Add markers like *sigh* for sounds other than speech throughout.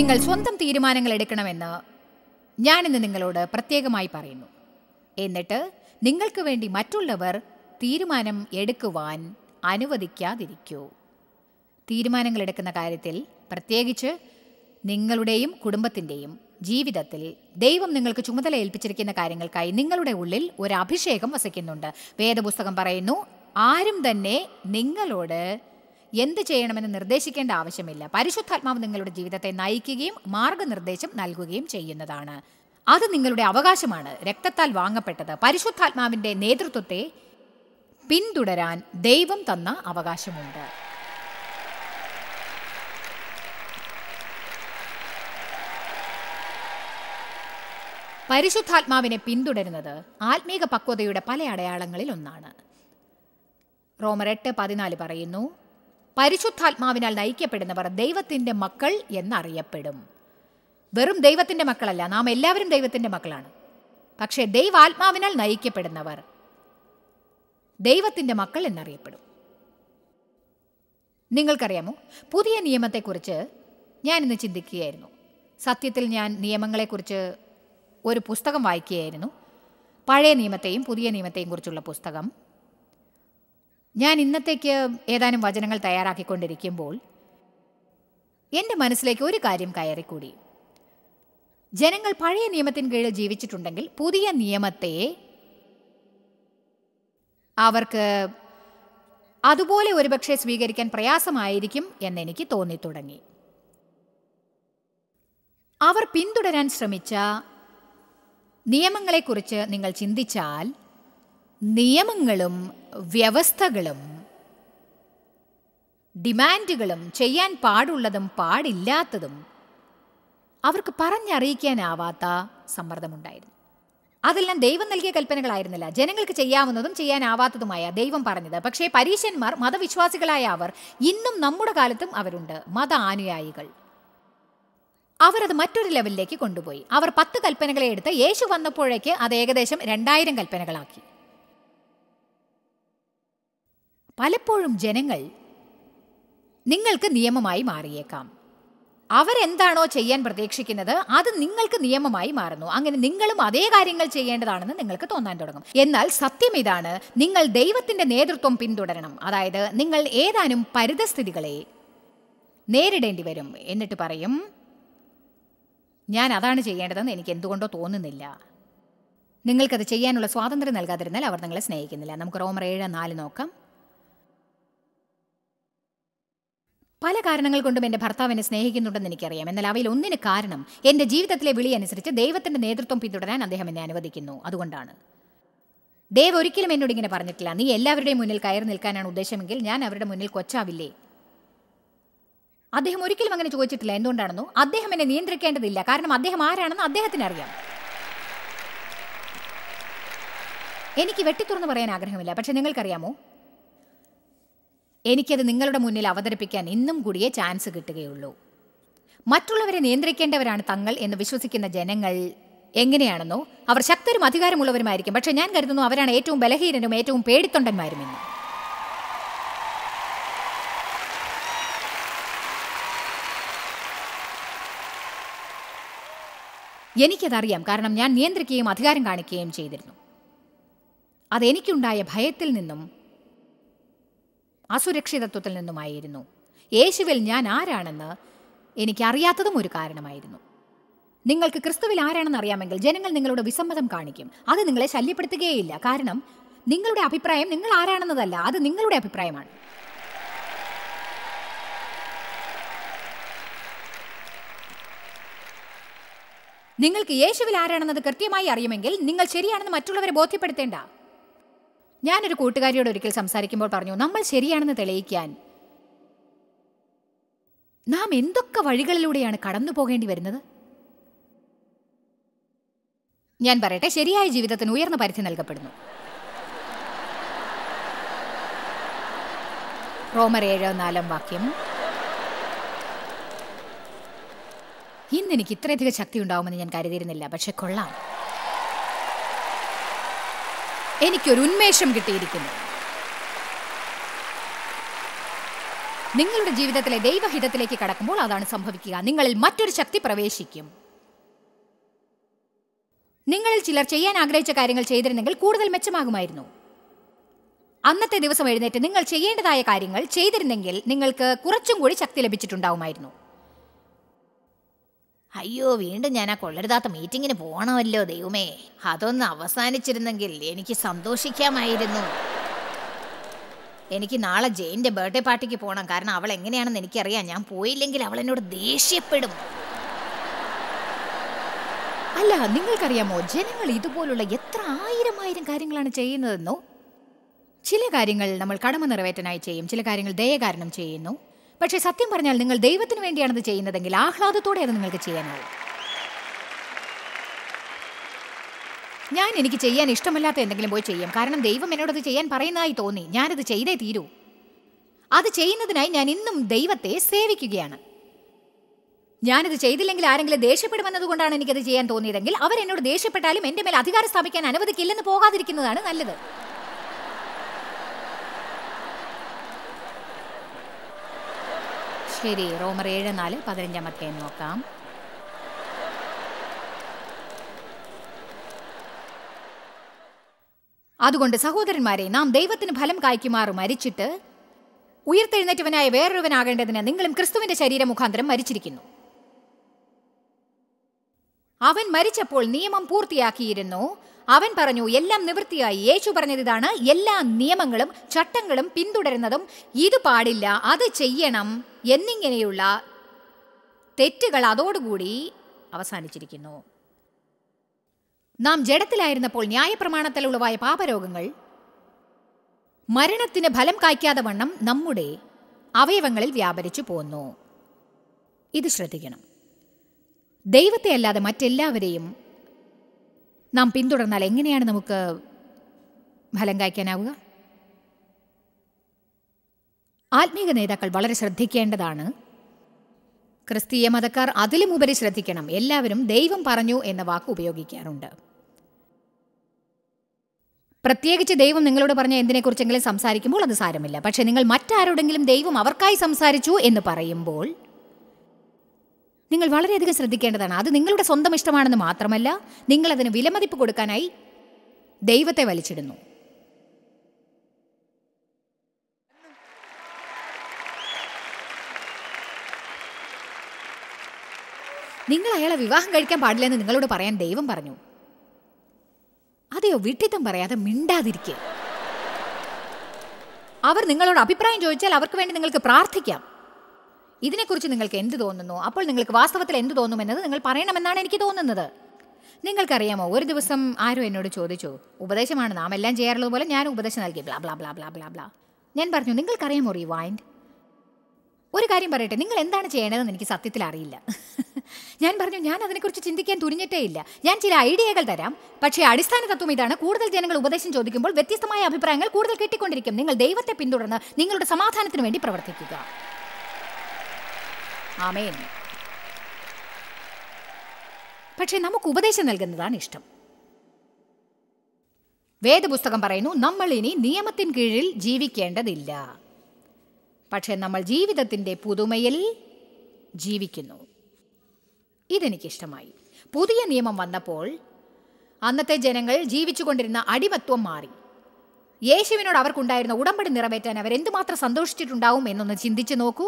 നിങ്ങൾ സ്വന്തം തീരുമാനങ്ങൾ എടുക്കണമെന്ന് ഞാനിന്ന് നിങ്ങളോട് പ്രത്യേകമായി പറയുന്നു എന്നിട്ട് നിങ്ങൾക്ക് വേണ്ടി മറ്റുള്ളവർ തീരുമാനം എടുക്കുവാൻ അനുവദിക്കാതിരിക്കൂ തീരുമാനങ്ങൾ എടുക്കുന്ന കാര്യത്തിൽ പ്രത്യേകിച്ച് നിങ്ങളുടെയും കുടുംബത്തിൻ്റെയും ജീവിതത്തിൽ ദൈവം നിങ്ങൾക്ക് ചുമതല ഏൽപ്പിച്ചിരിക്കുന്ന കാര്യങ്ങൾക്കായി നിങ്ങളുടെ ഉള്ളിൽ ഒരു അഭിഷേകം വസിക്കുന്നുണ്ട് വേദപുസ്തകം പറയുന്നു ആരും തന്നെ നിങ്ങളോട് എന്ത് ചെയ്യണമെന്ന് നിർദ്ദേശിക്കേണ്ട ആവശ്യമില്ല പരിശുദ്ധാത്മാവ് നിങ്ങളുടെ ജീവിതത്തെ നയിക്കുകയും മാർഗനിർദ്ദേശം നൽകുകയും ചെയ്യുന്നതാണ് അത് നിങ്ങളുടെ അവകാശമാണ് രക്തത്താൽ വാങ്ങപ്പെട്ടത് പരിശുദ്ധാത്മാവിൻ്റെ നേതൃത്വത്തെ പിന്തുടരാൻ ദൈവം തന്ന അവകാശമുണ്ട് പരിശുദ്ധാത്മാവിനെ പിന്തുടരുന്നത് ആത്മീക പക്വതയുടെ പല അടയാളങ്ങളിൽ ഒന്നാണ് റോമർ എട്ട് പതിനാല് പറയുന്നു പരിശുദ്ധാത്മാവിനാൽ നയിക്കപ്പെടുന്നവർ ദൈവത്തിൻ്റെ മക്കൾ എന്നറിയപ്പെടും വെറും ദൈവത്തിൻ്റെ മക്കളല്ല നാം എല്ലാവരും ദൈവത്തിൻ്റെ മക്കളാണ് പക്ഷേ ദൈവാത്മാവിനാൽ നയിക്കപ്പെടുന്നവർ ദൈവത്തിൻ്റെ മക്കൾ എന്നറിയപ്പെടും നിങ്ങൾക്കറിയാമോ പുതിയ നിയമത്തെക്കുറിച്ച് ഞാൻ ഇന്ന് ചിന്തിക്കുകയായിരുന്നു സത്യത്തിൽ ഞാൻ നിയമങ്ങളെക്കുറിച്ച് ഒരു പുസ്തകം വായിക്കുകയായിരുന്നു പഴയ നിയമത്തെയും പുതിയ നിയമത്തെയും കുറിച്ചുള്ള പുസ്തകം ഞാൻ ഇന്നത്തേക്ക് ഏതാനും വചനങ്ങൾ തയ്യാറാക്കിക്കൊണ്ടിരിക്കുമ്പോൾ എൻ്റെ മനസ്സിലേക്ക് ഒരു കാര്യം കയറിക്കൂടി ജനങ്ങൾ പഴയ നിയമത്തിന് കീഴിൽ ജീവിച്ചിട്ടുണ്ടെങ്കിൽ പുതിയ നിയമത്തെ അവർക്ക് അതുപോലെ ഒരുപക്ഷെ സ്വീകരിക്കാൻ പ്രയാസമായിരിക്കും എന്നെനിക്ക് തോന്നിത്തുടങ്ങി അവർ പിന്തുടരാൻ ശ്രമിച്ച നിയമങ്ങളെക്കുറിച്ച് നിങ്ങൾ ചിന്തിച്ചാൽ നിയമങ്ങളും വ്യവസ്ഥകളും ഡിമാൻഡുകളും ചെയ്യാൻ പാടുള്ളതും പാടില്ലാത്തതും അവർക്ക് പറഞ്ഞറിയിക്കാനാവാത്ത സമ്മർദ്ദമുണ്ടായിരുന്നു അതെല്ലാം ദൈവം നൽകിയ കൽപ്പനകളായിരുന്നില്ല ജനങ്ങൾക്ക് ചെയ്യാവുന്നതും ചെയ്യാനാവാത്തതുമായ ദൈവം പറഞ്ഞത് പക്ഷേ പരീശന്മാർ മതവിശ്വാസികളായ അവർ ഇന്നും നമ്മുടെ കാലത്തും അവരുണ്ട് മത അനുയായികൾ അവരത് മറ്റൊരു ലെവലിലേക്ക് കൊണ്ടുപോയി അവർ പത്ത് കൽപ്പനകളെ എടുത്ത് യേശു വന്നപ്പോഴേക്ക് അത് ഏകദേശം രണ്ടായിരം കൽപ്പനകളാക്കി പലപ്പോഴും ജനങ്ങൾ നിങ്ങൾക്ക് നിയമമായി മാറിയേക്കാം അവരെന്താണോ ചെയ്യാൻ പ്രതീക്ഷിക്കുന്നത് അത് നിങ്ങൾക്ക് നിയമമായി മാറുന്നു അങ്ങനെ നിങ്ങളും അതേ കാര്യങ്ങൾ ചെയ്യേണ്ടതാണെന്ന് നിങ്ങൾക്ക് തോന്നാൻ തുടങ്ങും എന്നാൽ സത്യം ഇതാണ് നിങ്ങൾ ദൈവത്തിന്റെ നേതൃത്വം പിന്തുടരണം അതായത് നിങ്ങൾ ഏതാനും പരിതസ്ഥിതികളെ നേരിടേണ്ടി വരും എന്നിട്ട് പറയും ഞാൻ അതാണ് ചെയ്യേണ്ടതെന്ന് എനിക്ക് എന്തുകൊണ്ടോ തോന്നുന്നില്ല നിങ്ങൾക്കത് ചെയ്യാനുള്ള സ്വാതന്ത്ര്യം നൽകാതിരുന്നാൽ അവർ നിങ്ങളെ സ്നേഹിക്കുന്നില്ല നമുക്ക് റോമർ ഏഴ് നാല് നോക്കാം പല കാരണങ്ങൾ കൊണ്ടും എൻ്റെ ഭർത്താവ് എന്നെ സ്നേഹിക്കുന്നുണ്ടെന്ന് എനിക്കറിയാം എന്നാൽ അവയിൽ ഒന്നിന് കാരണം എൻ്റെ ജീവിതത്തിലെ വിളി അനുസരിച്ച് ദൈവത്തിൻ്റെ നേതൃത്വം പിന്തുടരാൻ അദ്ദേഹം എന്നെ അനുവദിക്കുന്നു അതുകൊണ്ടാണ് ദേവ് ഒരിക്കലും എന്നോട് ഇങ്ങനെ പറഞ്ഞിട്ടില്ല നീ എല്ലാവരുടെയും മുന്നിൽ കയറി നിൽക്കാനാണ് ഉദ്ദേശമെങ്കിൽ ഞാൻ അവരുടെ മുന്നിൽ കൊച്ചാവില്ലേ അദ്ദേഹം ഒരിക്കലും അങ്ങനെ ചോദിച്ചിട്ടില്ല എന്തുകൊണ്ടാണെന്നോ അദ്ദേഹം എന്നെ നിയന്ത്രിക്കേണ്ടതില്ല കാരണം അദ്ദേഹം ആരാണെന്ന് അദ്ദേഹത്തിന് അറിയാം എനിക്ക് വെട്ടിത്തുറന്ന് പറയാൻ ആഗ്രഹമില്ല പക്ഷെ നിങ്ങൾക്കറിയാമോ എനിക്കത് നിങ്ങളുടെ മുന്നിൽ അവതരിപ്പിക്കാൻ ഇന്നും കൂടിയേ ചാൻസ് കിട്ടുകയുള്ളൂ മറ്റുള്ളവരെ നിയന്ത്രിക്കേണ്ടവരാണ് തങ്ങൾ എന്ന് വിശ്വസിക്കുന്ന ജനങ്ങൾ എങ്ങനെയാണെന്നോ അവർ ശക്തരും അധികാരമുള്ളവരുമായിരിക്കും പക്ഷേ ഞാൻ കരുതുന്നു അവരാണ് ഏറ്റവും ബലഹീനരും ഏറ്റവും പേടിത്തൊണ്ടന്മാരുമെന്ന് എനിക്കതറിയാം കാരണം ഞാൻ നിയന്ത്രിക്കുകയും അധികാരം കാണിക്കുകയും ചെയ്തിരുന്നു അതെനിക്കുണ്ടായ ഭയത്തിൽ നിന്നും അസുരക്ഷിതത്വത്തിൽ നിന്നുമായിരുന്നു യേശുവിൽ ഞാൻ ആരാണെന്ന് എനിക്കറിയാത്തതും ഒരു കാരണമായിരുന്നു നിങ്ങൾക്ക് ക്രിസ്തുവിൽ ആരാണെന്ന് അറിയാമെങ്കിൽ ജനങ്ങൾ നിങ്ങളുടെ വിസമ്മതം കാണിക്കും അത് നിങ്ങളെ ശല്യപ്പെടുത്തുകയില്ല കാരണം നിങ്ങളുടെ അഭിപ്രായം നിങ്ങൾ ആരാണെന്നതല്ല അത് നിങ്ങളുടെ അഭിപ്രായമാണ് നിങ്ങൾക്ക് യേശുവിൽ ആരാണെന്നത് കൃത്യമായി അറിയുമെങ്കിൽ നിങ്ങൾ ശരിയാണെന്ന് മറ്റുള്ളവരെ ബോധ്യപ്പെടുത്തേണ്ട ഞാനൊരു കൂട്ടുകാരിയോട് ഒരിക്കൽ സംസാരിക്കുമ്പോൾ പറഞ്ഞു നമ്മൾ ശരിയാണെന്ന് തെളിയിക്കാൻ നാം എന്തൊക്കെ വഴികളിലൂടെയാണ് കടന്നു പോകേണ്ടി വരുന്നത് ഞാൻ പറയട്ടെ ശരിയായ ജീവിതത്തിന് ഉയർന്ന പരിധി നൽകപ്പെടുന്നു റോമർ ഏഴ് നാലാം വാക്യം ഇന്ന് എനിക്ക് ഇത്രയധികം ശക്തി ഉണ്ടാവുമെന്ന് ഞാൻ കരുതിയിരുന്നില്ല പക്ഷെ കൊള്ളാം എനിക്കൊരു ഉന്മേഷം കിട്ടിയിരിക്കുന്നു നിങ്ങളുടെ ജീവിതത്തിലെ ദൈവഹിതത്തിലേക്ക് കടക്കുമ്പോൾ അതാണ് സംഭവിക്കുക നിങ്ങളിൽ മറ്റൊരു ശക്തി പ്രവേശിക്കും നിങ്ങളിൽ ചിലർ ചെയ്യാൻ ആഗ്രഹിച്ച കാര്യങ്ങൾ ചെയ്തിരുന്നെങ്കിൽ കൂടുതൽ മെച്ചമാകുമായിരുന്നു അന്നത്തെ ദിവസം എഴുന്നേറ്റ് നിങ്ങൾ ചെയ്യേണ്ടതായ കാര്യങ്ങൾ ചെയ്തിരുന്നെങ്കിൽ നിങ്ങൾക്ക് കുറച്ചും കൂടി ശക്തി ലഭിച്ചിട്ടുണ്ടാവുമായിരുന്നു അയ്യോ വീണ്ടും ഞാൻ ആ കൊള്ളരുതാത്ത മീറ്റിങ്ങിന് പോകണമല്ലോ ദൈവമേ അതൊന്ന് അവസാനിച്ചിരുന്നെങ്കിൽ എനിക്ക് സന്തോഷിക്കാമായിരുന്നു എനിക്ക് നാളെ ജെയിൻ്റെ ബർത്ത്ഡേ പാർട്ടിക്ക് പോകണം കാരണം അവൾ എങ്ങനെയാണെന്ന് എനിക്കറിയാം ഞാൻ പോയില്ലെങ്കിൽ അവൾ എന്നോട് ദേഷ്യപ്പെടും അല്ല നിങ്ങൾക്കറിയാമോ ജനങ്ങൾ ഇതുപോലുള്ള എത്ര ആയിരം ആയിരം കാര്യങ്ങളാണ് ചെയ്യുന്നതെന്നോ ചില കാര്യങ്ങൾ നമ്മൾ കടമ നിറവേറ്റനായി ചെയ്യും ചില കാര്യങ്ങൾ ദയകാരണം കാരണം ചെയ്യുന്നു പക്ഷേ സത്യം പറഞ്ഞാൽ നിങ്ങൾ ദൈവത്തിന് അത് ചെയ്യുന്നതെങ്കിൽ ആഹ്ലാദത്തോടെ അത് നിങ്ങൾക്ക് ചെയ്യാനാവും ഞാൻ എനിക്ക് ചെയ്യാൻ ഇഷ്ടമല്ലാത്ത എന്തെങ്കിലും പോയി ചെയ്യാം കാരണം ദൈവം എന്നോടത് ചെയ്യാൻ പറയുന്നതായി തോന്നി ഞാനത് ചെയ്തേ തീരൂ അത് ചെയ്യുന്നതിനായി ഞാൻ ഇന്നും ദൈവത്തെ സേവിക്കുകയാണ് ഞാനത് ചെയ്തില്ലെങ്കിൽ ആരെങ്കിലും ദേഷ്യപ്പെടുമെന്നതുകൊണ്ടാണ് എനിക്കത് ചെയ്യാൻ തോന്നിയതെങ്കിൽ അവരെന്നോട് ദേഷ്യപ്പെട്ടാലും എൻ്റെ മേൽ അധികാരം സ്ഥാപിക്കാൻ അനുവദിക്കില്ലെന്ന് പോകാതിരിക്കുന്നതാണ് നല്ലത് ശരി റോമർ ഏഴ് നാല് പതിനഞ്ചാം അധ്യായം നോക്കാം അതുകൊണ്ട് സഹോദരന്മാരെ നാം ദൈവത്തിന് ഫലം കായ്ക്കുമാറു മരിച്ചിട്ട് ഉയർത്തെഴുന്നേറ്റവനായ വേറൊരുവനാകേണ്ടതിന് നിങ്ങളും ക്രിസ്തുവിന്റെ ശരീര മുഖാന്തരം മരിച്ചിരിക്കുന്നു അവൻ മരിച്ചപ്പോൾ നിയമം പൂർത്തിയാക്കിയിരുന്നു അവൻ പറഞ്ഞു എല്ലാം നിവൃത്തിയായി യേശു പറഞ്ഞത് ഇതാണ് എല്ലാ നിയമങ്ങളും ചട്ടങ്ങളും പിന്തുടരുന്നതും ഇത് പാടില്ല അത് ചെയ്യണം എന്നിങ്ങനെയുള്ള തെറ്റുകൾ അതോടുകൂടി അവസാനിച്ചിരിക്കുന്നു നാം ജഡത്തിലായിരുന്നപ്പോൾ ന്യായപ്രമാണത്തിൽ ഉളവായ പാപരോഗങ്ങൾ മരണത്തിന് ഫലം കായ്ക്കാതെ വണ്ണം നമ്മുടെ അവയവങ്ങളിൽ വ്യാപരിച്ചു പോന്നു ഇത് ശ്രദ്ധിക്കണം ദൈവത്തെ അല്ലാതെ മറ്റെല്ലാവരെയും നാം പിന്തുടർന്നാൽ എങ്ങനെയാണ് നമുക്ക് ഫലം കായ്ക്കാനാവുക ആത്മീക നേതാക്കൾ വളരെ ശ്രദ്ധിക്കേണ്ടതാണ് ക്രിസ്തീയ മതക്കാർ അതിലും ഉപരി ശ്രദ്ധിക്കണം എല്ലാവരും ദൈവം പറഞ്ഞു എന്ന വാക്ക് ഉപയോഗിക്കാറുണ്ട് പ്രത്യേകിച്ച് ദൈവം നിങ്ങളോട് പറഞ്ഞ എന്തിനെക്കുറിച്ചെങ്കിലും സംസാരിക്കുമ്പോൾ അത് സാരമില്ല പക്ഷേ നിങ്ങൾ മറ്റാരോടെങ്കിലും ദൈവം അവർക്കായി സംസാരിച്ചു എന്ന് പറയുമ്പോൾ നിങ്ങൾ വളരെയധികം ശ്രദ്ധിക്കേണ്ടതാണ് അത് നിങ്ങളുടെ സ്വന്തം ഇഷ്ടമാണെന്ന് മാത്രമല്ല നിങ്ങളതിന് വിലമതിപ്പ് കൊടുക്കാനായി ദൈവത്തെ വലിച്ചിടുന്നു നിങ്ങൾ അയാളെ വിവാഹം കഴിക്കാൻ പാടില്ലെന്ന് നിങ്ങളോട് പറയാൻ ദൈവം പറഞ്ഞു അതെയോ വിട്ടിത്തം പറയാതെ മിണ്ടാതിരിക്കുക അവർ നിങ്ങളോട് അഭിപ്രായം ചോദിച്ചാൽ അവർക്ക് വേണ്ടി നിങ്ങൾക്ക് പ്രാർത്ഥിക്കാം ഇതിനെക്കുറിച്ച് നിങ്ങൾക്ക് എന്ത് തോന്നുന്നു അപ്പോൾ നിങ്ങൾക്ക് വാസ്തവത്തിൽ എന്ത് തോന്നുമെന്നത് നിങ്ങൾ പറയണമെന്നാണ് എനിക്ക് തോന്നുന്നത് നിങ്ങൾക്കറിയാമോ ഒരു ദിവസം ആരും എന്നോട് ചോദിച്ചു ഉപദേശമാണ് നാം എല്ലാം ചെയ്യാറുള്ളത് പോലെ ഞാൻ ഉപദേശം നൽകി blah blah blah blah blah blah ഞാൻ പറഞ്ഞു നിങ്ങൾക്കറിയാമോ വൈൻഡ് ഒരു കാര്യം പറയട്ടെ നിങ്ങൾ എന്താണ് ചെയ്യേണ്ടതെന്ന് എനിക്ക് സത്യത്തിൽ അറിയില്ല *laughs* ഞാൻ പറഞ്ഞു ഞാൻ അതിനെക്കുറിച്ച് ചിന്തിക്കാൻ തുനിഞ്ഞിട്ടേ ഇല്ല ഞാൻ ചില ഐഡിയകൾ തരാം പക്ഷേ അടിസ്ഥാന തത്വം ഇതാണ് കൂടുതൽ ജനങ്ങൾ ഉപദേശം ചോദിക്കുമ്പോൾ വ്യത്യസ്തമായ അഭിപ്രായങ്ങൾ കൂടുതൽ കിട്ടിക്കൊണ്ടിരിക്കും നിങ്ങൾ ദൈവത്തെ പിന്തുടർന്ന് നിങ്ങളുടെ സമാധാനത്തിന് വേണ്ടി പ്രവർത്തിക്കുക ആമേൻ പക്ഷേ നമുക്ക് ഉപദേശം നൽകുന്നതാണ് ഇഷ്ടം വേദപുസ്തകം പറയുന്നു നമ്മൾ ഇനി നിയമത്തിൻ കീഴിൽ ജീവിക്കേണ്ടതില്ല പക്ഷേ നമ്മൾ ജീവിതത്തിൻ്റെ പുതുമയിൽ ജീവിക്കുന്നു ഇതെനിക്കിഷ്ടമായി പുതിയ നിയമം വന്നപ്പോൾ അന്നത്തെ ജനങ്ങൾ ജീവിച്ചുകൊണ്ടിരുന്ന അടിമത്വം മാറി യേശുവിനോട് അവർക്കുണ്ടായിരുന്ന ഉടമ്പടി നിറവേറ്റാൻ അവരെന്തുമാത്രം സന്തോഷിച്ചിട്ടുണ്ടാവും എന്നൊന്ന് ചിന്തിച്ചു നോക്കൂ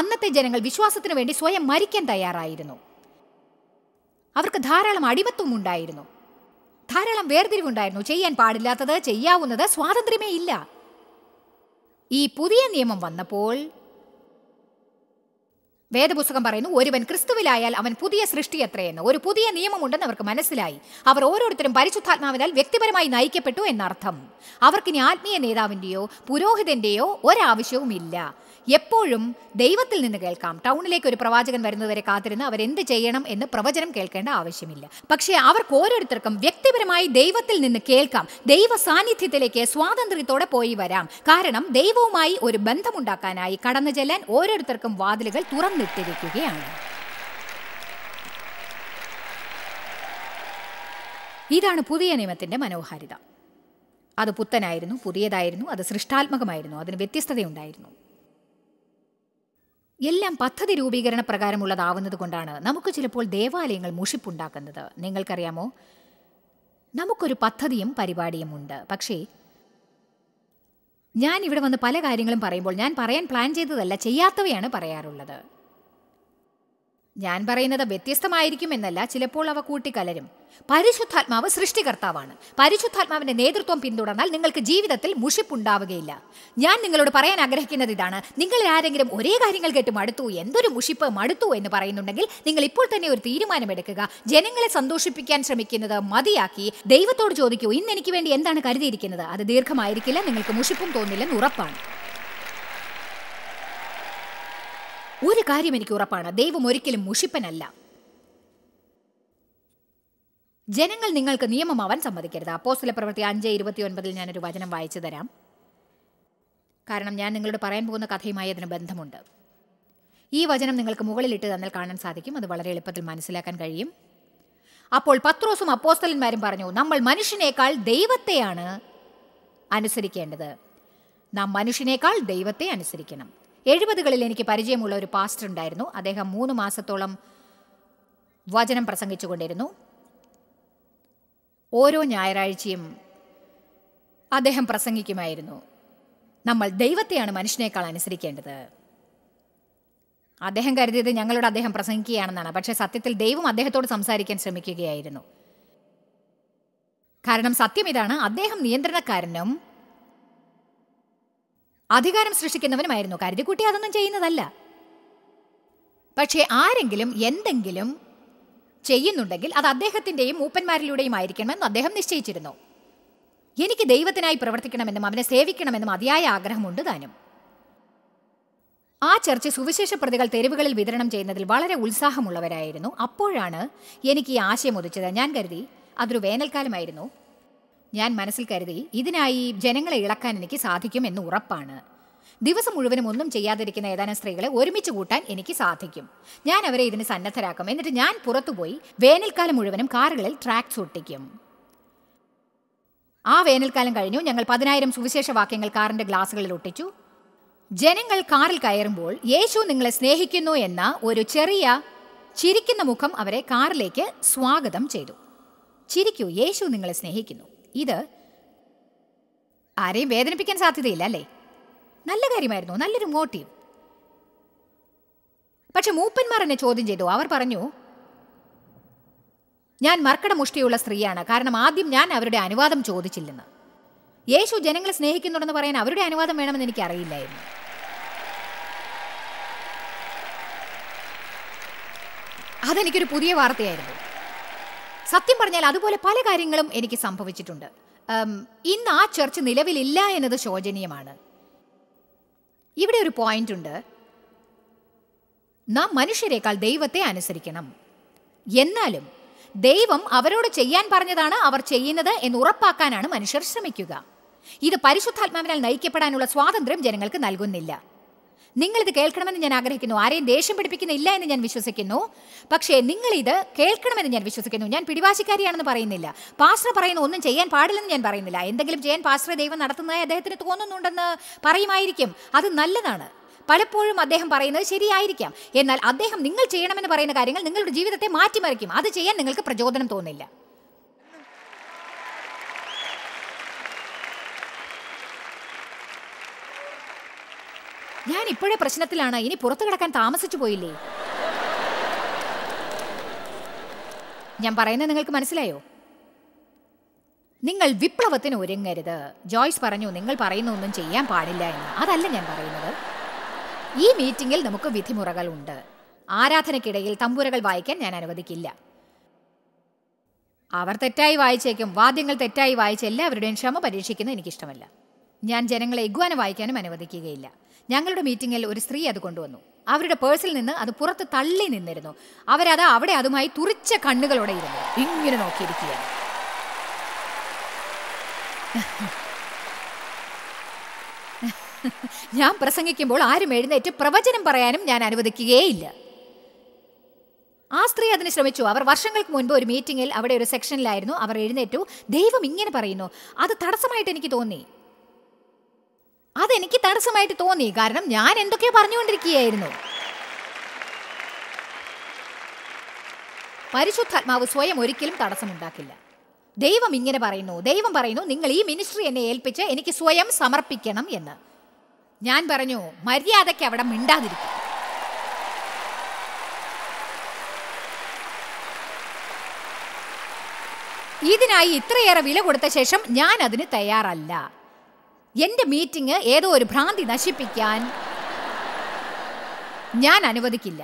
അന്നത്തെ ജനങ്ങൾ വിശ്വാസത്തിനു വേണ്ടി സ്വയം മരിക്കാൻ തയ്യാറായിരുന്നു അവർക്ക് ധാരാളം അടിമത്വം ഉണ്ടായിരുന്നു ധാരാളം വേർതിരിവുണ്ടായിരുന്നു ചെയ്യാൻ പാടില്ലാത്തത് ചെയ്യാവുന്നത് സ്വാതന്ത്ര്യമേ ഇല്ല ഈ പുതിയ നിയമം വന്നപ്പോൾ വേദപുസ്തകം പറയുന്നു ഒരുവൻ ക്രിസ്തുവിലായാൽ അവൻ പുതിയ സൃഷ്ടി എത്രയെന്ന് ഒരു പുതിയ നിയമമുണ്ടെന്ന് അവർക്ക് മനസ്സിലായി അവർ ഓരോരുത്തരും പരിശുദ്ധാത്മാവിനാൽ വ്യക്തിപരമായി നയിക്കപ്പെട്ടു എന്നർത്ഥം അവർക്കിനി ആത്മീയ നേതാവിൻ്റെയോ പുരോഹിതൻ്റെയോ ഒരാവശ്യവുമില്ല എപ്പോഴും ദൈവത്തിൽ നിന്ന് കേൾക്കാം ടൗണിലേക്ക് ഒരു പ്രവാചകൻ വരുന്നതുവരെ കാത്തിരുന്ന് അവരെന്ത് ചെയ്യണം എന്ന് പ്രവചനം കേൾക്കേണ്ട ആവശ്യമില്ല പക്ഷേ അവർക്ക് ഓരോരുത്തർക്കും വ്യക്തിപരമായി ദൈവത്തിൽ നിന്ന് കേൾക്കാം ദൈവ സാന്നിധ്യത്തിലേക്ക് സ്വാതന്ത്ര്യത്തോടെ പോയി വരാം കാരണം ദൈവവുമായി ഒരു ബന്ധമുണ്ടാക്കാനായി കടന്നു ചെല്ലാൻ ഓരോരുത്തർക്കും വാതിലുകൾ തുറന്നിട്ടിരിക്കുകയാണ് ഇതാണ് പുതിയ നിയമത്തിൻ്റെ മനോഹാരിത അത് പുത്തനായിരുന്നു പുതിയതായിരുന്നു അത് സൃഷ്ടാത്മകമായിരുന്നു അതിന് വ്യത്യസ്തതയുണ്ടായിരുന്നു എല്ലാം പദ്ധതി രൂപീകരണ പ്രകാരമുള്ളതാവുന്നത് കൊണ്ടാണ് നമുക്ക് ചിലപ്പോൾ ദേവാലയങ്ങൾ മുഷിപ്പുണ്ടാക്കുന്നത് നിങ്ങൾക്കറിയാമോ നമുക്കൊരു പദ്ധതിയും പരിപാടിയും ഉണ്ട് പക്ഷേ ഞാൻ ഇവിടെ വന്ന് പല കാര്യങ്ങളും പറയുമ്പോൾ ഞാൻ പറയാൻ പ്ലാൻ ചെയ്തതല്ല ചെയ്യാത്തവയാണ് പറയാറുള്ളത് ഞാൻ പറയുന്നത് എന്നല്ല ചിലപ്പോൾ അവ കൂട്ടിക്കലരും പരിശുദ്ധാത്മാവ് സൃഷ്ടികർത്താവാണ് പരിശുദ്ധാത്മാവിന്റെ നേതൃത്വം പിന്തുടർന്നാൽ നിങ്ങൾക്ക് ജീവിതത്തിൽ മുഷിപ്പുണ്ടാവുകയില്ല ഞാൻ നിങ്ങളോട് പറയാൻ ആഗ്രഹിക്കുന്നത് ഇതാണ് നിങ്ങൾ ആരെങ്കിലും ഒരേ കാര്യങ്ങൾ കേട്ട് മടുത്തു എന്തൊരു മുഷിപ്പ് മടുത്തു എന്ന് പറയുന്നുണ്ടെങ്കിൽ നിങ്ങൾ ഇപ്പോൾ തന്നെ ഒരു തീരുമാനമെടുക്കുക ജനങ്ങളെ സന്തോഷിപ്പിക്കാൻ ശ്രമിക്കുന്നത് മതിയാക്കി ദൈവത്തോട് ചോദിക്കൂ ഇന്ന് എനിക്ക് വേണ്ടി എന്താണ് കരുതിയിരിക്കുന്നത് അത് ദീർഘമായിരിക്കില്ല നിങ്ങൾക്ക് മുഷിപ്പും തോന്നില്ലെന്ന് ഉറപ്പാണ് ഒരു കാര്യം എനിക്ക് ഉറപ്പാണ് ദൈവം ഒരിക്കലും മുഷിപ്പനല്ല ജനങ്ങൾ നിങ്ങൾക്ക് നിയമമാവാൻ സമ്മതിക്കരുത് അപ്പോസ്തല പ്രവൃത്തി അഞ്ച് ഇരുപത്തി ഒൻപതിൽ ഞാനൊരു വചനം വായിച്ചു തരാം കാരണം ഞാൻ നിങ്ങളോട് പറയാൻ പോകുന്ന കഥയുമായി അതിന് ബന്ധമുണ്ട് ഈ വചനം നിങ്ങൾക്ക് മുകളിലിട്ട് തന്നാൽ കാണാൻ സാധിക്കും അത് വളരെ എളുപ്പത്തിൽ മനസ്സിലാക്കാൻ കഴിയും അപ്പോൾ പത്രോസും അപ്പോസ്തലന്മാരും പറഞ്ഞു നമ്മൾ മനുഷ്യനേക്കാൾ ദൈവത്തെയാണ് അനുസരിക്കേണ്ടത് നാം മനുഷ്യനേക്കാൾ ദൈവത്തെ അനുസരിക്കണം എഴുപതുകളിൽ എനിക്ക് പരിചയമുള്ള ഒരു പാസ്റ്റർ ഉണ്ടായിരുന്നു അദ്ദേഹം മൂന്ന് മാസത്തോളം വചനം പ്രസംഗിച്ചുകൊണ്ടിരുന്നു ഓരോ ഞായറാഴ്ചയും അദ്ദേഹം പ്രസംഗിക്കുമായിരുന്നു നമ്മൾ ദൈവത്തെയാണ് മനുഷ്യനേക്കാൾ അനുസരിക്കേണ്ടത് അദ്ദേഹം കരുതിയത് ഞങ്ങളോട് അദ്ദേഹം പ്രസംഗിക്കുകയാണെന്നാണ് പക്ഷേ സത്യത്തിൽ ദൈവം അദ്ദേഹത്തോട് സംസാരിക്കാൻ ശ്രമിക്കുകയായിരുന്നു കാരണം സത്യം ഇതാണ് അദ്ദേഹം നിയന്ത്രണക്കാരനും അധികാരം സൃഷ്ടിക്കുന്നവനുമായിരുന്നു കരുതിക്കുട്ടി അതൊന്നും ചെയ്യുന്നതല്ല പക്ഷേ ആരെങ്കിലും എന്തെങ്കിലും ചെയ്യുന്നുണ്ടെങ്കിൽ അത് അദ്ദേഹത്തിൻ്റെയും മൂപ്പന്മാരിലൂടെയും ആയിരിക്കണമെന്ന് അദ്ദേഹം നിശ്ചയിച്ചിരുന്നു എനിക്ക് ദൈവത്തിനായി പ്രവർത്തിക്കണമെന്നും അവനെ സേവിക്കണമെന്നും അതിയായ ആഗ്രഹമുണ്ട് താനും ആ ചർച്ച് സുവിശേഷ പ്രതികൾ തെരുവുകളിൽ വിതരണം ചെയ്യുന്നതിൽ വളരെ ഉത്സാഹമുള്ളവരായിരുന്നു അപ്പോഴാണ് എനിക്ക് ഈ ആശയം ഉദിച്ചത് ഞാൻ കരുതി അതൊരു വേനൽക്കാലമായിരുന്നു ഞാൻ മനസ്സിൽ കരുതി ഇതിനായി ജനങ്ങളെ ഇളക്കാൻ എനിക്ക് സാധിക്കും എന്ന് ഉറപ്പാണ് ദിവസം മുഴുവനും ഒന്നും ചെയ്യാതിരിക്കുന്ന ഏതാനും സ്ത്രീകളെ ഒരുമിച്ച് കൂട്ടാൻ എനിക്ക് സാധിക്കും ഞാൻ അവരെ ഇതിന് സന്നദ്ധരാക്കും എന്നിട്ട് ഞാൻ പുറത്തുപോയി വേനൽക്കാലം മുഴുവനും കാറുകളിൽ ട്രാക്സ് ഒട്ടിക്കും ആ വേനൽക്കാലം കഴിഞ്ഞു ഞങ്ങൾ പതിനായിരം സുവിശേഷ വാക്യങ്ങൾ കാറിന്റെ ഗ്ലാസുകളിൽ ഒട്ടിച്ചു ജനങ്ങൾ കാറിൽ കയറുമ്പോൾ യേശു നിങ്ങളെ സ്നേഹിക്കുന്നു എന്ന ഒരു ചെറിയ ചിരിക്കുന്ന മുഖം അവരെ കാറിലേക്ക് സ്വാഗതം ചെയ്തു ചിരിക്കൂ യേശു നിങ്ങളെ സ്നേഹിക്കുന്നു ഇത് ആരെയും വേദനിപ്പിക്കാൻ സാധ്യതയില്ല അല്ലേ നല്ല കാര്യമായിരുന്നു നല്ലൊരു മോട്ടീവ് പക്ഷെ മൂപ്പന്മാർ എന്നെ ചോദ്യം ചെയ്തു അവർ പറഞ്ഞു ഞാൻ മർക്കട മുഷ്ടിയുള്ള സ്ത്രീയാണ് കാരണം ആദ്യം ഞാൻ അവരുടെ അനുവാദം ചോദിച്ചില്ലെന്ന് യേശു ജനങ്ങളെ സ്നേഹിക്കുന്നുണ്ടെന്ന് പറയാൻ അവരുടെ അനുവാദം വേണമെന്ന് എനിക്ക് അറിയില്ലായിരുന്നു അതെനിക്കൊരു പുതിയ വാർത്തയായിരുന്നു സത്യം പറഞ്ഞാൽ അതുപോലെ പല കാര്യങ്ങളും എനിക്ക് സംഭവിച്ചിട്ടുണ്ട് ഇന്ന് ആ ചർച്ച് നിലവിലില്ല എന്നത് ശോചനീയമാണ് ഇവിടെ ഒരു പോയിന്റ് ഉണ്ട് നാം മനുഷ്യരെക്കാൾ ദൈവത്തെ അനുസരിക്കണം എന്നാലും ദൈവം അവരോട് ചെയ്യാൻ പറഞ്ഞതാണ് അവർ ചെയ്യുന്നത് എന്ന് ഉറപ്പാക്കാനാണ് മനുഷ്യർ ശ്രമിക്കുക ഇത് പരിശുദ്ധാത്മാവിനാൽ നയിക്കപ്പെടാനുള്ള സ്വാതന്ത്ര്യം ജനങ്ങൾക്ക് നൽകുന്നില്ല നിങ്ങളിത് കേൾക്കണമെന്ന് ഞാൻ ആഗ്രഹിക്കുന്നു ആരെയും ദേഷ്യം പിടിപ്പിക്കുന്നില്ല എന്ന് ഞാൻ വിശ്വസിക്കുന്നു പക്ഷേ നിങ്ങളിത് കേൾക്കണമെന്ന് ഞാൻ വിശ്വസിക്കുന്നു ഞാൻ പിടിവാശിക്കാരിയാണെന്ന് പറയുന്നില്ല പാസ്റ്റർ പറയുന്ന ഒന്നും ചെയ്യാൻ പാടില്ലെന്ന് ഞാൻ പറയുന്നില്ല എന്തെങ്കിലും ചെയ്യാൻ പാസ്റ്റർ ദൈവം നടത്തുന്നതായി അദ്ദേഹത്തിന് തോന്നുന്നുണ്ടെന്ന് പറയുമായിരിക്കും അത് നല്ലതാണ് പലപ്പോഴും അദ്ദേഹം പറയുന്നത് ശരിയായിരിക്കാം എന്നാൽ അദ്ദേഹം നിങ്ങൾ ചെയ്യണമെന്ന് പറയുന്ന കാര്യങ്ങൾ നിങ്ങളുടെ ജീവിതത്തെ മാറ്റിമറിക്കും അത് ചെയ്യാൻ നിങ്ങൾക്ക് പ്രചോദനം തോന്നില്ല ഞാൻ ഇപ്പോഴേ പ്രശ്നത്തിലാണ് ഇനി പുറത്തു കിടക്കാൻ താമസിച്ചു പോയില്ലേ ഞാൻ പറയുന്നത് നിങ്ങൾക്ക് മനസ്സിലായോ നിങ്ങൾ വിപ്ലവത്തിന് ഒരുങ്ങരുത് ജോയ്സ് പറഞ്ഞു നിങ്ങൾ പറയുന്ന ഒന്നും ചെയ്യാൻ പാടില്ല എന്ന് അതല്ല ഞാൻ പറയുന്നത് ഈ മീറ്റിംഗിൽ നമുക്ക് വിധിമുറകളുണ്ട് ആരാധനയ്ക്കിടയിൽ തമ്പൂരകൾ വായിക്കാൻ ഞാൻ അനുവദിക്കില്ല അവർ തെറ്റായി വായിച്ചേക്കും വാദ്യങ്ങൾ തെറ്റായി വായിച്ച് എല്ലാവരുടെയും ക്ഷമ പരീക്ഷിക്കുന്നത് എനിക്കിഷ്ടമല്ല ഞാൻ ജനങ്ങളെ ഇഗ്വാന വായിക്കാനും അനുവദിക്കുകയില്ല ഞങ്ങളുടെ മീറ്റിംഗിൽ ഒരു സ്ത്രീ അത് കൊണ്ടുവന്നു അവരുടെ പേഴ്സിൽ നിന്ന് അത് പുറത്ത് തള്ളി നിന്നിരുന്നു അവരത് അവിടെ അതുമായി തുറിച്ച കണ്ണുകളോടെ ഇരുന്നു ഇങ്ങനെ നോക്കിയിരിക്കുക ഞാൻ പ്രസംഗിക്കുമ്പോൾ ആരും എഴുന്നേറ്റ് പ്രവചനം പറയാനും ഞാൻ അനുവദിക്കുകയില്ല ആ സ്ത്രീ അതിന് ശ്രമിച്ചു അവർ വർഷങ്ങൾക്ക് മുൻപ് ഒരു മീറ്റിംഗിൽ അവിടെ ഒരു സെക്ഷനിലായിരുന്നു അവർ എഴുന്നേറ്റു ദൈവം ഇങ്ങനെ പറയുന്നു അത് തടസ്സമായിട്ട് എനിക്ക് തോന്നി അതെനിക്ക് തടസ്സമായിട്ട് തോന്നി കാരണം ഞാൻ എന്തൊക്കെയോ പറഞ്ഞുകൊണ്ടിരിക്കുകയായിരുന്നു പരിശുദ്ധാത്മാവ് സ്വയം ഒരിക്കലും തടസ്സമുണ്ടാക്കില്ല ദൈവം ഇങ്ങനെ പറയുന്നു ദൈവം പറയുന്നു നിങ്ങൾ ഈ മിനിസ്ട്രി എന്നെ ഏൽപ്പിച്ച് എനിക്ക് സ്വയം സമർപ്പിക്കണം എന്ന് ഞാൻ പറഞ്ഞു മര്യാദയ്ക്ക് അവിടെ മിണ്ടാതിരിക്കും ഇതിനായി ഇത്രയേറെ വില കൊടുത്ത ശേഷം ഞാൻ അതിന് തയ്യാറല്ല എന്റെ മീറ്റിംഗ് ഏതോ ഒരു ഭ്രാന്തി നശിപ്പിക്കാൻ ഞാൻ അനുവദിക്കില്ല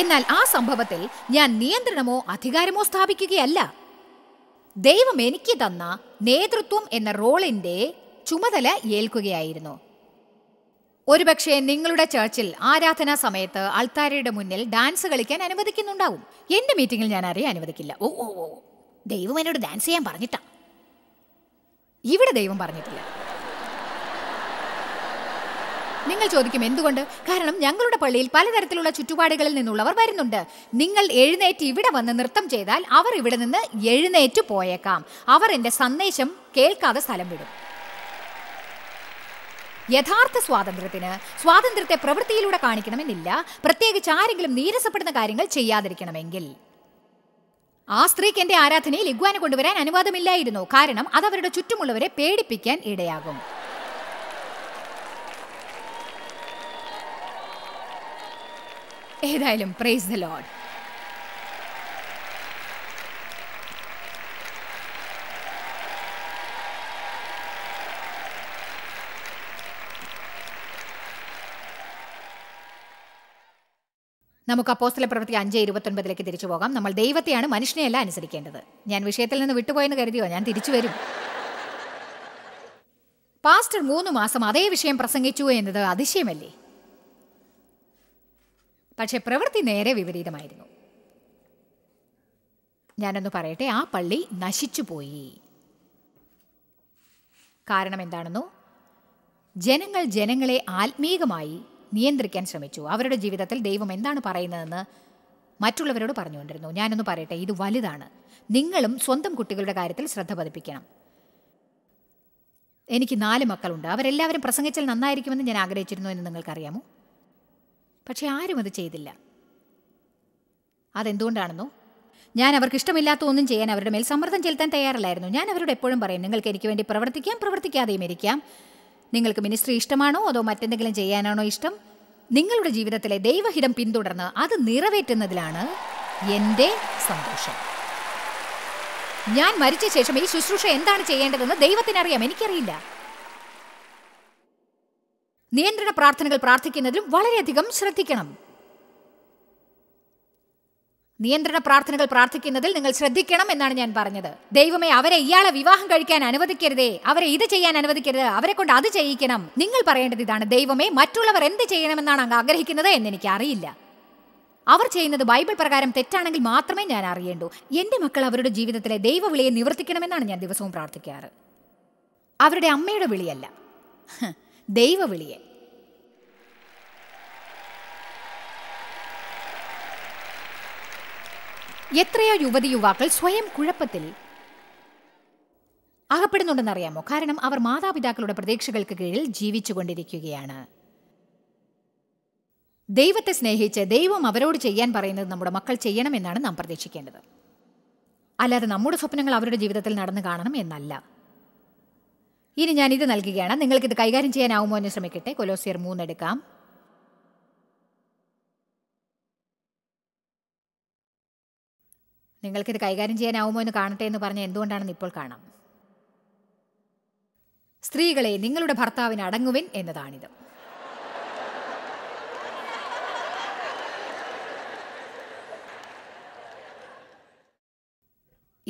എന്നാൽ ആ സംഭവത്തിൽ ഞാൻ നിയന്ത്രണമോ അധികാരമോ സ്ഥാപിക്കുകയല്ല ദൈവം എനിക്ക് തന്ന നേതൃത്വം എന്ന റോളിന്റെ ചുമതല ഏൽക്കുകയായിരുന്നു ഒരുപക്ഷെ നിങ്ങളുടെ ചർച്ചിൽ ആരാധനാ സമയത്ത് അൾത്താരയുടെ മുന്നിൽ ഡാൻസ് കളിക്കാൻ അനുവദിക്കുന്നുണ്ടാവും എന്റെ മീറ്റിംഗിൽ ഞാൻ അറിയാൻ അനുവദിക്കില്ല ഓ ഓ ഓ ദൈവം എന്നോട് ഡാൻസ് ചെയ്യാൻ പറഞ്ഞിട്ടാ ഇവിടെ ദൈവം പറഞ്ഞിട്ടില്ല നിങ്ങൾ ചോദിക്കും എന്തുകൊണ്ട് കാരണം ഞങ്ങളുടെ പള്ളിയിൽ പലതരത്തിലുള്ള ചുറ്റുപാടുകളിൽ നിന്നുള്ളവർ വരുന്നുണ്ട് നിങ്ങൾ എഴുന്നേറ്റ് ഇവിടെ വന്ന് നൃത്തം ചെയ്താൽ അവർ ഇവിടെ നിന്ന് എഴുന്നേറ്റ് പോയേക്കാം അവർ എൻ്റെ സന്ദേശം കേൾക്കാതെ സ്ഥലം വിടും യഥാർത്ഥ സ്വാതന്ത്ര്യത്തിന് സ്വാതന്ത്ര്യത്തെ പ്രവൃത്തിയിലൂടെ കാണിക്കണമെന്നില്ല പ്രത്യേകിച്ച് ആരെങ്കിലും നീരസപ്പെടുന്ന കാര്യങ്ങൾ ചെയ്യാതിരിക്കണമെങ്കിൽ ആ സ്ത്രീക്ക് എന്റെ ആരാധനയിൽ ഇഗ്വാന കൊണ്ടുവരാൻ അനുവാദമില്ലായിരുന്നു കാരണം അത് അവരുടെ ചുറ്റുമുള്ളവരെ പേടിപ്പിക്കാൻ ഇടയാകും ഏതായാലും പ്രൈസ് ദ ലോഡ് നമുക്ക് അപ്പോസ്തല പ്രവൃത്തി അഞ്ച് ഇരുപത്തൊൻപതിലേക്ക് തിരിച്ചു പോകാം നമ്മൾ ദൈവത്തെയാണ് മനുഷ്യനെയല്ല അനുസരിക്കേണ്ടത് ഞാൻ വിഷയത്തിൽ നിന്ന് വിട്ടുപോയെന്ന് കരുതിയോ ഞാൻ തിരിച്ചു വരും പാസ്റ്റർ മൂന്ന് മാസം അതേ വിഷയം പ്രസംഗിച്ചു എന്നത് അതിശയമല്ലേ പക്ഷേ പ്രവൃത്തി നേരെ വിപരീതമായിരുന്നു ഞാനൊന്ന് പറയട്ടെ ആ പള്ളി നശിച്ചുപോയി കാരണം എന്താണെന്നോ ജനങ്ങൾ ജനങ്ങളെ ആത്മീകമായി നിയന്ത്രിക്കാൻ ശ്രമിച്ചു അവരുടെ ജീവിതത്തിൽ ദൈവം എന്താണ് പറയുന്നതെന്ന് മറ്റുള്ളവരോട് പറഞ്ഞുകൊണ്ടിരുന്നു ഞാനൊന്ന് പറയട്ടെ ഇത് വലുതാണ് നിങ്ങളും സ്വന്തം കുട്ടികളുടെ കാര്യത്തിൽ ശ്രദ്ധ പതിപ്പിക്കണം എനിക്ക് നാല് മക്കളുണ്ട് അവരെല്ലാവരും പ്രസംഗിച്ചാൽ നന്നായിരിക്കുമെന്ന് ഞാൻ ആഗ്രഹിച്ചിരുന്നു എന്ന് നിങ്ങൾക്കറിയാമോ പക്ഷേ ആരും അത് ചെയ്തില്ല അതെന്തുകൊണ്ടാണെന്നോ ഞാൻ അവർക്ക് ഇഷ്ടമില്ലാത്ത ഒന്നും ചെയ്യാൻ അവരുടെ മേൽ സമ്മർദ്ദം ചെലുത്താൻ തയ്യാറല്ലായിരുന്നു ഞാൻ അവരോട് എപ്പോഴും പറയും നിങ്ങൾക്ക് എനിക്ക് വേണ്ടി പ്രവർത്തിക്കാം പ്രവർത്തിക്കാതെയും ഇരിക്കാം നിങ്ങൾക്ക് മിനിസ്ട്രി ഇഷ്ടമാണോ അതോ മറ്റെന്തെങ്കിലും ചെയ്യാനാണോ ഇഷ്ടം നിങ്ങളുടെ ജീവിതത്തിലെ ദൈവഹിതം പിന്തുടർന്ന് അത് നിറവേറ്റുന്നതിലാണ് എൻ്റെ സന്തോഷം ഞാൻ മരിച്ച ശേഷം ഈ ശുശ്രൂഷ എന്താണ് ചെയ്യേണ്ടതെന്ന് ദൈവത്തിനറിയാം എനിക്കറിയില്ല നിയന്ത്രണ പ്രാർത്ഥനകൾ പ്രാർത്ഥിക്കുന്നതിലും വളരെയധികം ശ്രദ്ധിക്കണം നിയന്ത്രണ പ്രാർത്ഥനകൾ പ്രാർത്ഥിക്കുന്നതിൽ നിങ്ങൾ ശ്രദ്ധിക്കണം എന്നാണ് ഞാൻ പറഞ്ഞത് ദൈവമേ അവരെ ഇയാളെ വിവാഹം കഴിക്കാൻ അനുവദിക്കരുതേ അവരെ ഇത് ചെയ്യാൻ അനുവദിക്കരുത് അവരെ കൊണ്ട് അത് ചെയ്യിക്കണം നിങ്ങൾ പറയേണ്ടത് ഇതാണ് ദൈവമേ മറ്റുള്ളവർ എന്ത് ചെയ്യണമെന്നാണ് അങ്ങ് ആഗ്രഹിക്കുന്നത് എനിക്ക് അറിയില്ല അവർ ചെയ്യുന്നത് ബൈബിൾ പ്രകാരം തെറ്റാണെങ്കിൽ മാത്രമേ ഞാൻ അറിയേണ്ടൂ എൻ്റെ മക്കൾ അവരുടെ ജീവിതത്തിലെ ദൈവവിളിയെ നിവർത്തിക്കണമെന്നാണ് ഞാൻ ദിവസവും പ്രാർത്ഥിക്കാറ് അവരുടെ അമ്മയുടെ വിളിയല്ല ദൈവവിളിയെ എത്രയോ യുവതി യുവാക്കൾ സ്വയം കുഴപ്പത്തിൽ അകപ്പെടുന്നുണ്ടെന്നറിയാമോ കാരണം അവർ മാതാപിതാക്കളുടെ പ്രതീക്ഷകൾക്ക് കീഴിൽ ജീവിച്ചുകൊണ്ടിരിക്കുകയാണ് ദൈവത്തെ സ്നേഹിച്ച് ദൈവം അവരോട് ചെയ്യാൻ പറയുന്നത് നമ്മുടെ മക്കൾ ചെയ്യണമെന്നാണ് നാം പ്രതീക്ഷിക്കേണ്ടത് അല്ലാതെ നമ്മുടെ സ്വപ്നങ്ങൾ അവരുടെ ജീവിതത്തിൽ നടന്നു കാണണം എന്നല്ല ഇനി ഞാൻ ഇത് നൽകുകയാണ് നിങ്ങൾക്കിത് കൈകാര്യം ചെയ്യാനാവുമോ എന്ന് ശ്രമിക്കട്ടെ കൊലോസിയർ മൂന്നെടുക്കാം നിങ്ങൾക്കിത് കൈകാര്യം ചെയ്യാനാവുമോ എന്ന് കാണട്ടെ എന്ന് പറഞ്ഞ എന്തുകൊണ്ടാണെന്ന് ഇപ്പോൾ കാണാം സ്ത്രീകളെ നിങ്ങളുടെ ഭർത്താവിന് അടങ്ങുവിൻ എന്നതാണിത്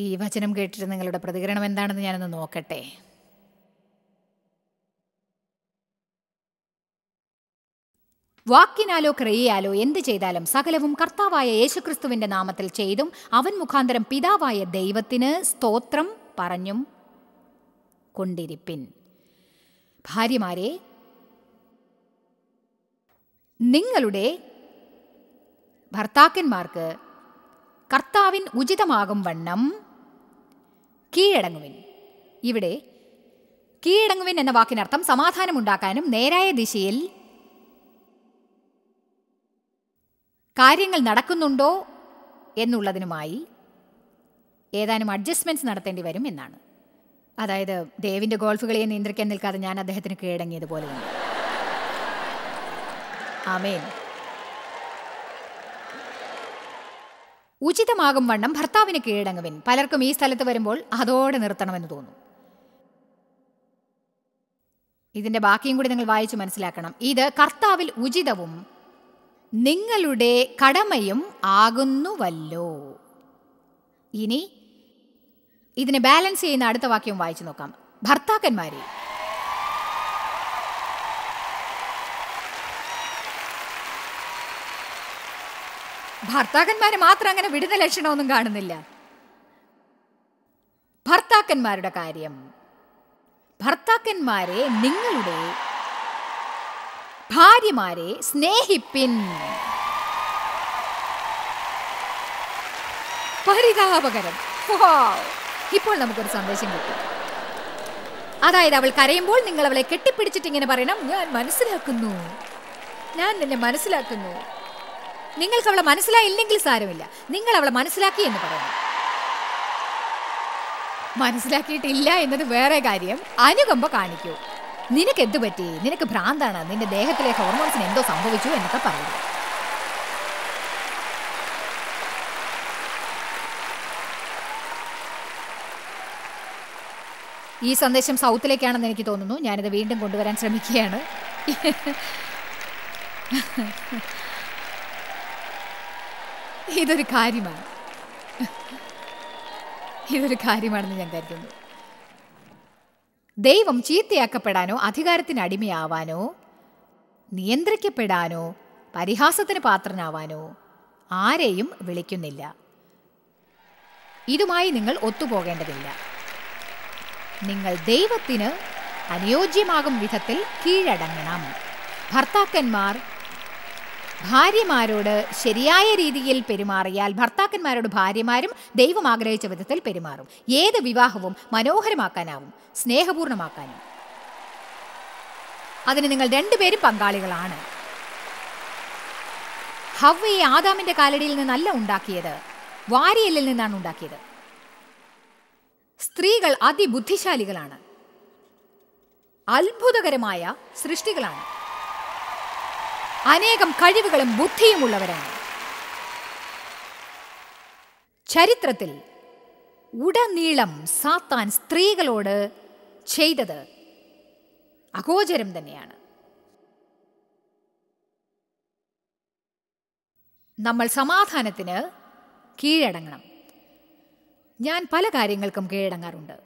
ഈ വചനം കേട്ടിട്ട് നിങ്ങളുടെ പ്രതികരണം എന്താണെന്ന് ഞാനൊന്ന് നോക്കട്ടെ വാക്കിനാലോ ക്രിയയാലോ എന്ത് ചെയ്താലും സകലവും കർത്താവായ യേശുക്രിസ്തുവിന്റെ നാമത്തിൽ ചെയ്തും അവൻ മുഖാന്തരം പിതാവായ ദൈവത്തിന് സ്തോത്രം പറഞ്ഞും കൊണ്ടിരിപ്പിൻ ഭാര്യമാരെ നിങ്ങളുടെ ഭർത്താക്കന്മാർക്ക് കർത്താവിൻ ഉചിതമാകും വണ്ണം കീഴടങ്ങുവിൻ ഇവിടെ കീഴടങ്ങുവിൻ എന്ന വാക്കിനർത്ഥം സമാധാനമുണ്ടാക്കാനും നേരായ ദിശയിൽ കാര്യങ്ങൾ നടക്കുന്നുണ്ടോ എന്നുള്ളതിനുമായി ഏതാനും അഡ്ജസ്റ്റ്മെൻറ്റ്സ് നടത്തേണ്ടി വരും എന്നാണ് അതായത് ദേവിൻ്റെ ഗോൾഫുകളെ നിയന്ത്രിക്കാൻ നിൽക്കാതെ ഞാൻ അദ്ദേഹത്തിന് കീഴടങ്ങിയതുപോലെ തന്നെ ആമേൻ ഉചിതമാകും വണ്ണം ഭർത്താവിന് കീഴടങ്ങുവിൻ പലർക്കും ഈ സ്ഥലത്ത് വരുമ്പോൾ അതോടെ നിർത്തണമെന്ന് തോന്നും ഇതിൻ്റെ ബാക്കിയും കൂടി നിങ്ങൾ വായിച്ചു മനസ്സിലാക്കണം ഇത് കർത്താവിൽ ഉചിതവും നിങ്ങളുടെ കടമയും ആകുന്നുവല്ലോ ഇനി ഇതിനെ ബാലൻസ് ചെയ്യുന്ന അടുത്ത വാക്യം വായിച്ചു നോക്കാം ഭർത്താക്കന്മാരെ ഭർത്താക്കന്മാരെ മാത്രം അങ്ങനെ വിടുന്ന ലക്ഷണമൊന്നും കാണുന്നില്ല ഭർത്താക്കന്മാരുടെ കാര്യം ഭർത്താക്കന്മാരെ നിങ്ങളുടെ ഭാര്യമാരെ സ്നേഹിപ്പിൻ പരിതാപകരം ഇപ്പോൾ നമുക്കൊരു സന്ദേശം കിട്ടും അതായത് അവൾ കരയുമ്പോൾ നിങ്ങൾ അവളെ കെട്ടിപ്പിടിച്ചിട്ട് ഇങ്ങനെ പറയണം ഞാൻ മനസ്സിലാക്കുന്നു ഞാൻ നിന്നെ മനസ്സിലാക്കുന്നു നിങ്ങൾക്ക് അവളെ മനസ്സിലായില്ലെങ്കിൽ സാരമില്ല നിങ്ങൾ അവളെ മനസ്സിലാക്കി എന്ന് പറയണം മനസ്സിലാക്കിയിട്ടില്ല എന്നത് വേറെ കാര്യം അനുകമ്പ കാണിക്കൂ നിനക്ക് എന്ത് പറ്റി നിനക്ക് ഭ്രാന്താണ് നിന്റെ ദേഹത്തിലെ ഹോർമോൺസിന് എന്തോ സംഭവിച്ചു എന്നൊക്കെ പറയുന്നു ഈ സന്ദേശം സൗത്തിലേക്കാണെന്ന് എനിക്ക് തോന്നുന്നു ഞാനിത് വീണ്ടും കൊണ്ടുവരാൻ ശ്രമിക്കുകയാണ് ഇതൊരു കാര്യമാണ് ഇതൊരു കാര്യമാണെന്ന് ഞാൻ കരുതുന്നു ദൈവം ചീത്തയാക്കപ്പെടാനോ അധികാരത്തിന് അടിമയാവാനോ നിയന്ത്രിക്കപ്പെടാനോ പരിഹാസത്തിന് പാത്രനാവാനോ ആരെയും വിളിക്കുന്നില്ല ഇതുമായി നിങ്ങൾ ഒത്തുപോകേണ്ടതില്ല നിങ്ങൾ ദൈവത്തിന് അനുയോജ്യമാകും വിധത്തിൽ കീഴടങ്ങണം ഭർത്താക്കന്മാർ ഭാര്യമാരോട് ശരിയായ രീതിയിൽ പെരുമാറിയാൽ ഭർത്താക്കന്മാരോട് ഭാര്യമാരും ദൈവം ആഗ്രഹിച്ച വിധത്തിൽ പെരുമാറും ഏത് വിവാഹവും മനോഹരമാക്കാനാവും സ്നേഹപൂർണമാക്കാനും അതിന് നിങ്ങൾ രണ്ടുപേരും പങ്കാളികളാണ് ഹവയെ ആദാമിന്റെ കാലടിയിൽ നിന്നല്ല ഉണ്ടാക്കിയത് വാരിയലിൽ നിന്നാണ് ഉണ്ടാക്കിയത് സ്ത്രീകൾ അതിബുദ്ധിശാലികളാണ് അത്ഭുതകരമായ സൃഷ്ടികളാണ് അനേകം കഴിവുകളും ബുദ്ധിയും ഉള്ളവരാണ് ചരിത്രത്തിൽ ഉടനീളം സാത്താൻ സ്ത്രീകളോട് ചെയ്തത് അഗോചരം തന്നെയാണ് നമ്മൾ സമാധാനത്തിന് കീഴടങ്ങണം ഞാൻ പല കാര്യങ്ങൾക്കും കീഴടങ്ങാറുണ്ട്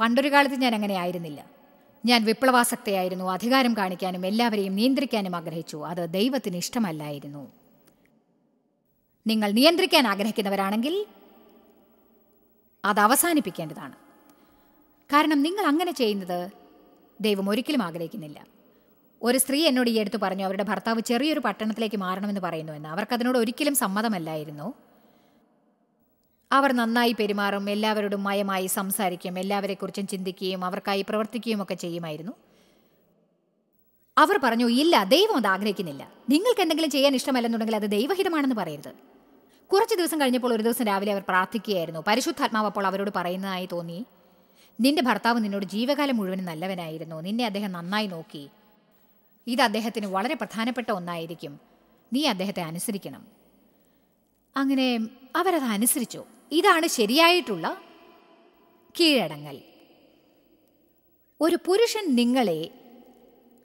പണ്ടൊരു കാലത്ത് ഞാൻ അങ്ങനെ ആയിരുന്നില്ല ഞാൻ വിപ്ലവാസക്തയായിരുന്നു അധികാരം കാണിക്കാനും എല്ലാവരെയും നിയന്ത്രിക്കാനും ആഗ്രഹിച്ചു അത് ദൈവത്തിന് ഇഷ്ടമല്ലായിരുന്നു നിങ്ങൾ നിയന്ത്രിക്കാൻ ആഗ്രഹിക്കുന്നവരാണെങ്കിൽ അത് അവസാനിപ്പിക്കേണ്ടതാണ് കാരണം നിങ്ങൾ അങ്ങനെ ചെയ്യുന്നത് ദൈവം ഒരിക്കലും ആഗ്രഹിക്കുന്നില്ല ഒരു സ്ത്രീ എന്നോട് ഈ എടുത്തു പറഞ്ഞു അവരുടെ ഭർത്താവ് ചെറിയൊരു പട്ടണത്തിലേക്ക് മാറണമെന്ന് പറയുന്നുവെന്ന് അവർക്കതിനോട് ഒരിക്കലും സമ്മതമല്ലായിരുന്നു അവർ നന്നായി പെരുമാറും എല്ലാവരോടും മയമായി സംസാരിക്കും എല്ലാവരെക്കുറിച്ചും ചിന്തിക്കുകയും അവർക്കായി പ്രവർത്തിക്കുകയും ഒക്കെ ചെയ്യുമായിരുന്നു അവർ പറഞ്ഞു ഇല്ല ദൈവം അത് ആഗ്രഹിക്കുന്നില്ല നിങ്ങൾക്ക് എന്തെങ്കിലും ചെയ്യാൻ ഇഷ്ടമല്ലെന്നുണ്ടെങ്കിൽ അത് ദൈവഹിതമാണെന്ന് പറയരുത് കുറച്ച് ദിവസം കഴിഞ്ഞപ്പോൾ ഒരു ദിവസം രാവിലെ അവർ പ്രാർത്ഥിക്കുകയായിരുന്നു പരിശുദ്ധാത്മാവ് അപ്പോൾ അവരോട് പറയുന്നതായി തോന്നി നിന്റെ ഭർത്താവ് നിന്നോട് ജീവകാലം മുഴുവൻ നല്ലവനായിരുന്നു നിന്നെ അദ്ദേഹം നന്നായി നോക്കി ഇത് അദ്ദേഹത്തിന് വളരെ പ്രധാനപ്പെട്ട ഒന്നായിരിക്കും നീ അദ്ദേഹത്തെ അനുസരിക്കണം അങ്ങനെ അവരത് അനുസരിച്ചു ഇതാണ് ശരിയായിട്ടുള്ള കീഴടങ്ങൽ ഒരു പുരുഷൻ നിങ്ങളെ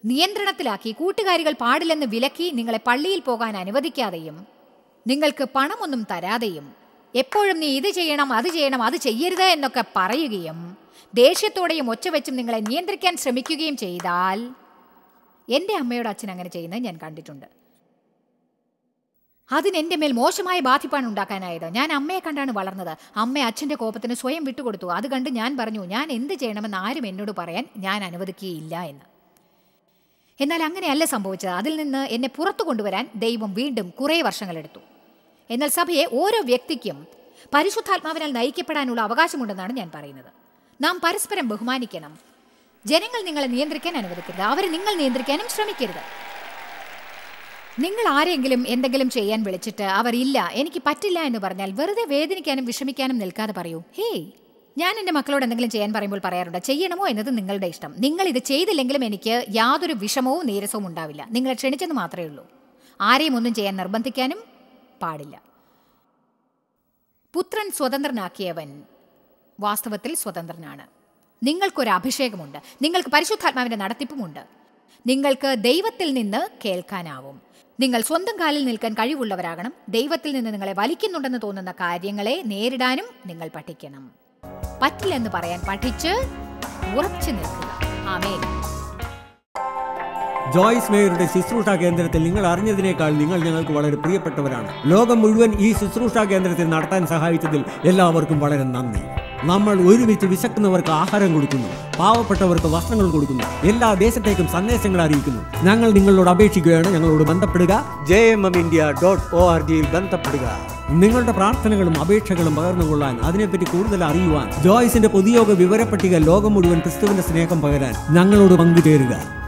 നിയന്ത്രണത്തിലാക്കി കൂട്ടുകാരികൾ പാടില്ലെന്ന് വിലക്കി നിങ്ങളെ പള്ളിയിൽ പോകാൻ അനുവദിക്കാതെയും നിങ്ങൾക്ക് പണമൊന്നും തരാതെയും എപ്പോഴും നീ ഇത് ചെയ്യണം അത് ചെയ്യണം അത് ചെയ്യരുത് എന്നൊക്കെ പറയുകയും ദേഷ്യത്തോടെയും ഒച്ച വെച്ചും നിങ്ങളെ നിയന്ത്രിക്കാൻ ശ്രമിക്കുകയും ചെയ്താൽ എൻ്റെ അമ്മയുടെ അച്ഛൻ അങ്ങനെ ചെയ്യുന്നത് ഞാൻ കണ്ടിട്ടുണ്ട് എൻ്റെ മേൽ മോശമായ ബാധിപ്പാണ് ഉണ്ടാക്കാനായത് ഞാൻ അമ്മയെ കണ്ടാണ് വളർന്നത് അമ്മ അച്ഛൻ്റെ കോപത്തിന് സ്വയം വിട്ടുകൊടുത്തു അത് കണ്ട് ഞാൻ പറഞ്ഞു ഞാൻ എന്ത് ചെയ്യണമെന്ന് ആരും എന്നോട് പറയാൻ ഞാൻ അനുവദിക്കുകയില്ല എന്ന് എന്നാൽ അങ്ങനെയല്ല സംഭവിച്ചത് അതിൽ നിന്ന് എന്നെ പുറത്തു കൊണ്ടുവരാൻ ദൈവം വീണ്ടും കുറേ വർഷങ്ങളെടുത്തു എന്നാൽ സഭയെ ഓരോ വ്യക്തിക്കും പരിശുദ്ധാത്മാവിനാൽ നയിക്കപ്പെടാനുള്ള അവകാശമുണ്ടെന്നാണ് ഞാൻ പറയുന്നത് നാം പരസ്പരം ബഹുമാനിക്കണം ജനങ്ങൾ നിങ്ങളെ നിയന്ത്രിക്കാൻ അനുവദിക്കരുത് അവരെ നിങ്ങൾ നിയന്ത്രിക്കാനും ശ്രമിക്കരുത് നിങ്ങൾ ആരെങ്കിലും എന്തെങ്കിലും ചെയ്യാൻ വിളിച്ചിട്ട് അവർ ഇല്ല എനിക്ക് പറ്റില്ല എന്ന് പറഞ്ഞാൽ വെറുതെ വേദനിക്കാനും വിഷമിക്കാനും നിൽക്കാതെ പറയൂ ഹേയ് ഞാൻ എൻ്റെ മക്കളോട് എന്തെങ്കിലും ചെയ്യാൻ പറയുമ്പോൾ പറയാറുണ്ട് ചെയ്യണമോ എന്നത് നിങ്ങളുടെ ഇഷ്ടം നിങ്ങൾ ഇത് ചെയ്തില്ലെങ്കിലും എനിക്ക് യാതൊരു വിഷമവും നീരസവും ഉണ്ടാവില്ല നിങ്ങളെ ക്ഷണിച്ചെന്ന് മാത്രമേ ഉള്ളൂ ആരെയും ഒന്നും ചെയ്യാൻ നിർബന്ധിക്കാനും പാടില്ല പുത്രൻ സ്വതന്ത്രനാക്കിയവൻ വാസ്തവത്തിൽ സ്വതന്ത്രനാണ് നിങ്ങൾക്കൊരു അഭിഷേകമുണ്ട് നിങ്ങൾക്ക് പരിശുദ്ധാത്മാവിൻ്റെ നടത്തിപ്പുമുണ്ട് നിങ്ങൾക്ക് ദൈവത്തിൽ നിന്ന് കേൾക്കാനാവും നിങ്ങൾ സ്വന്തം കാലിൽ നിൽക്കാൻ കഴിവുള്ളവരാകണം ദൈവത്തിൽ നിന്ന് നിങ്ങളെ വലിക്കുന്നുണ്ടെന്ന് തോന്നുന്ന കാര്യങ്ങളെ നേരിടാനും നിങ്ങൾ പഠിക്കണം പറ്റില്ലെന്ന് പറയാൻ പഠിച്ച് ഉറച്ചു നിൽക്കുക ആമേൻ ജോയ്സ് മേയറുടെ ശുശ്രൂഷ കേന്ദ്രത്തിൽ നിങ്ങൾ അറിഞ്ഞതിനേക്കാൾ നിങ്ങൾ ഞങ്ങൾക്ക് വളരെ പ്രിയപ്പെട്ടവരാണ് ലോകം മുഴുവൻ ഈ ശുശ്രൂഷ കേന്ദ്രത്തിൽ നടത്താൻ സഹായിച്ചതിൽ എല്ലാവർക്കും വളരെ നന്ദി നമ്മൾ ഒരുമിച്ച് വിശക്കുന്നവർക്ക് ആഹാരം കൊടുക്കുന്നു പാവപ്പെട്ടവർക്ക് വസ്ത്രങ്ങൾ കൊടുക്കുന്നു എല്ലാ ദേശത്തേക്കും സന്ദേശങ്ങൾ അറിയിക്കുന്നു ഞങ്ങൾ നിങ്ങളോട് അപേക്ഷിക്കുകയാണ് ഞങ്ങളോട് ബന്ധപ്പെടുക J M M India dot O R ജിയിൽ ബന്ധപ്പെടുക നിങ്ങളുടെ പ്രാർത്ഥനകളും അപേക്ഷകളും പകർന്നുകൊള്ളാൻ അതിനെപ്പറ്റി കൂടുതൽ അറിയുവാൻ ജോയ്സിന്റെ പൊതുയോഗ പട്ടിക ലോകം മുഴുവൻ ക്രിസ്തുവിന്റെ സ്നേഹം പകരാൻ ഞങ്ങളോട് പങ്കുചേരുക